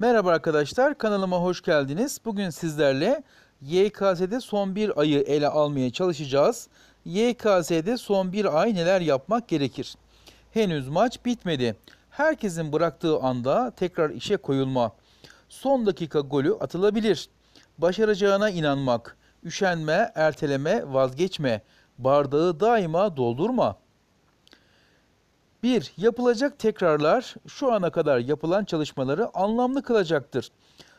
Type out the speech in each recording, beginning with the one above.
Merhaba arkadaşlar, kanalıma hoş geldiniz. Bugün sizlerle YKS'de son bir ayı ele almaya çalışacağız. YKS'de son bir ay neler yapmak gerekir? Henüz maç bitmedi. Herkesin bıraktığı anda tekrar işe koyulma. Son dakika golü atılabilir. Başaracağına inanmak. Üşenme, erteleme, vazgeçme. Bardağı daima doldurma.'' 1. Yapılacak tekrarlar şu ana kadar yapılan çalışmaları anlamlı kılacaktır.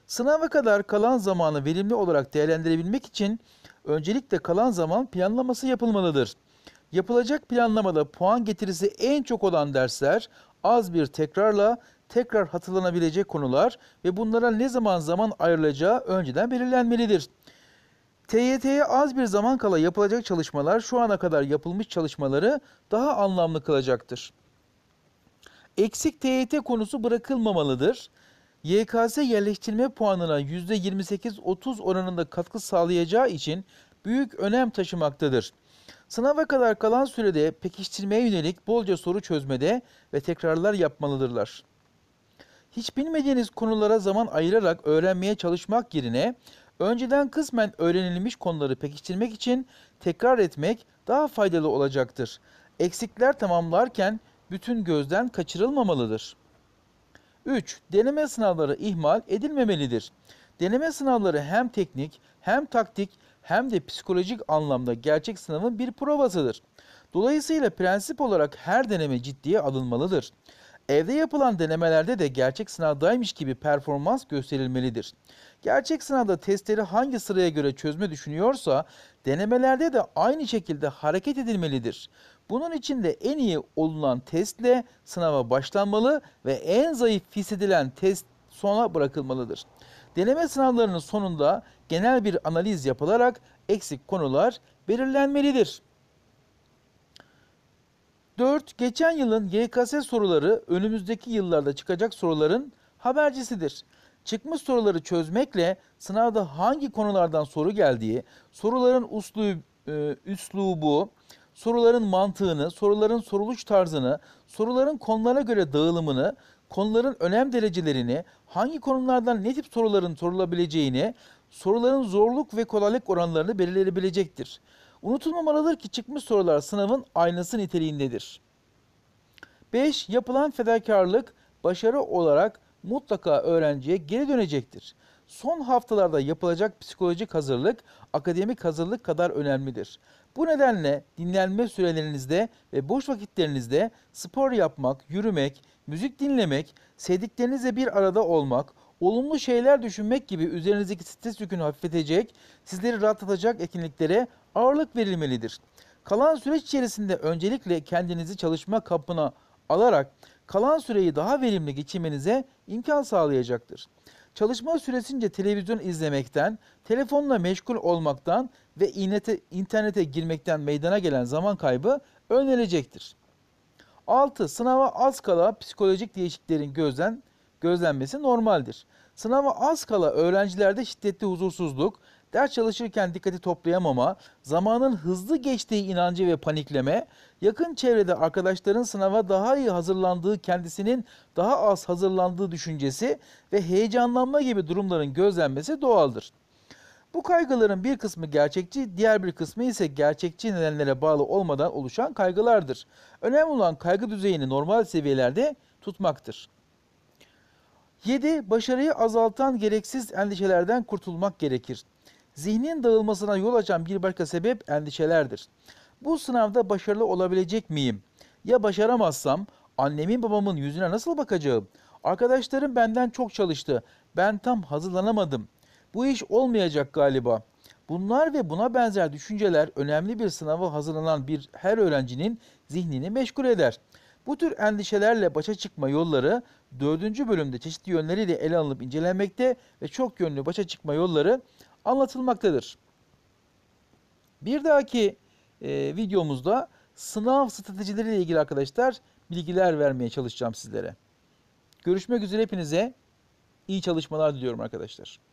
Sınava kadar kalan zamanı verimli olarak değerlendirebilmek için öncelikle kalan zaman planlaması yapılmalıdır. Yapılacak planlamada puan getirisi en çok olan dersler az bir tekrarla tekrar hatırlanabilecek konular ve bunlara ne zaman zaman ayrılacağı önceden belirlenmelidir. TYT'ye az bir zaman kala yapılacak çalışmalar şu ana kadar yapılmış çalışmaları daha anlamlı kılacaktır. Eksik TYT konusu bırakılmamalıdır. YKS yerleştirme puanına %28-30 oranında katkı sağlayacağı için büyük önem taşımaktadır. Sınava kadar kalan sürede pekiştirmeye yönelik bolca soru çözmede ve tekrarlar yapmalıdırlar. Hiç bilmediğiniz konulara zaman ayırarak öğrenmeye çalışmak yerine önceden kısmen öğrenilmiş konuları pekiştirmek için tekrar etmek daha faydalı olacaktır. Eksikler tamamlarken bütün gözden kaçırılmamalıdır. 3. Deneme sınavları ihmal edilmemelidir. Deneme sınavları hem teknik, hem taktik, hem de psikolojik anlamda gerçek sınavın bir provasıdır. Dolayısıyla prensip olarak her deneme ciddiye alınmalıdır. Evde yapılan denemelerde de gerçek sınavdaymış gibi performans gösterilmelidir. Gerçek sınavda testleri hangi sıraya göre çözme düşünüyorsa denemelerde de aynı şekilde hareket edilmelidir. Bunun için de en iyi olunan testle sınava başlanmalı ve en zayıf hissedilen test sona bırakılmalıdır. Deneme sınavlarının sonunda genel bir analiz yapılarak eksik konular belirlenmelidir. 4. Geçen yılın YKS soruları önümüzdeki yıllarda çıkacak soruların habercisidir. Çıkmış soruları çözmekle sınavda hangi konulardan soru geldiği, soruların uslu, e, üslubu, soruların mantığını, soruların soruluş tarzını, soruların konulara göre dağılımını, konuların önem derecelerini, hangi konulardan ne tip soruların sorulabileceğini, soruların zorluk ve kolaylık oranlarını belirleyebilecektir. Unutulmamalıdır ki çıkmış sorular sınavın aynası niteliğindedir. 5. Yapılan fedakarlık başarı olarak mutlaka öğrenciye geri dönecektir son haftalarda yapılacak psikolojik hazırlık akademik hazırlık kadar önemlidir. Bu nedenle dinlenme sürelerinizde ve boş vakitlerinizde spor yapmak, yürümek, müzik dinlemek, sevdiklerinizle bir arada olmak, olumlu şeyler düşünmek gibi üzerinizdeki stres yükünü hafifletecek, sizleri rahatlatacak etkinliklere ağırlık verilmelidir. Kalan süreç içerisinde öncelikle kendinizi çalışma kapına alarak kalan süreyi daha verimli geçirmenize imkan sağlayacaktır. Çalışma süresince televizyon izlemekten, telefonla meşgul olmaktan ve internete, internete girmekten meydana gelen zaman kaybı önlenecektir. 6. Sınava az kala psikolojik değişikliklerin gözlen, gözlenmesi normaldir. Sınava az kala öğrencilerde şiddetli huzursuzluk, ders çalışırken dikkati toplayamama, zamanın hızlı geçtiği inancı ve panikleme, yakın çevrede arkadaşların sınava daha iyi hazırlandığı kendisinin daha az hazırlandığı düşüncesi ve heyecanlanma gibi durumların gözlenmesi doğaldır. Bu kaygıların bir kısmı gerçekçi, diğer bir kısmı ise gerçekçi nedenlere bağlı olmadan oluşan kaygılardır. Önemli olan kaygı düzeyini normal seviyelerde tutmaktır. 7. Başarıyı azaltan gereksiz endişelerden kurtulmak gerekir zihnin dağılmasına yol açan bir başka sebep endişelerdir. Bu sınavda başarılı olabilecek miyim? Ya başaramazsam annemin babamın yüzüne nasıl bakacağım? Arkadaşlarım benden çok çalıştı. Ben tam hazırlanamadım. Bu iş olmayacak galiba. Bunlar ve buna benzer düşünceler önemli bir sınava hazırlanan bir her öğrencinin zihnini meşgul eder. Bu tür endişelerle başa çıkma yolları 4. bölümde çeşitli yönleriyle ele alınıp incelenmekte ve çok yönlü başa çıkma yolları anlatılmaktadır. Bir dahaki e, videomuzda sınav stratejileriyle ilgili arkadaşlar bilgiler vermeye çalışacağım sizlere. Görüşmek üzere hepinize iyi çalışmalar diliyorum arkadaşlar.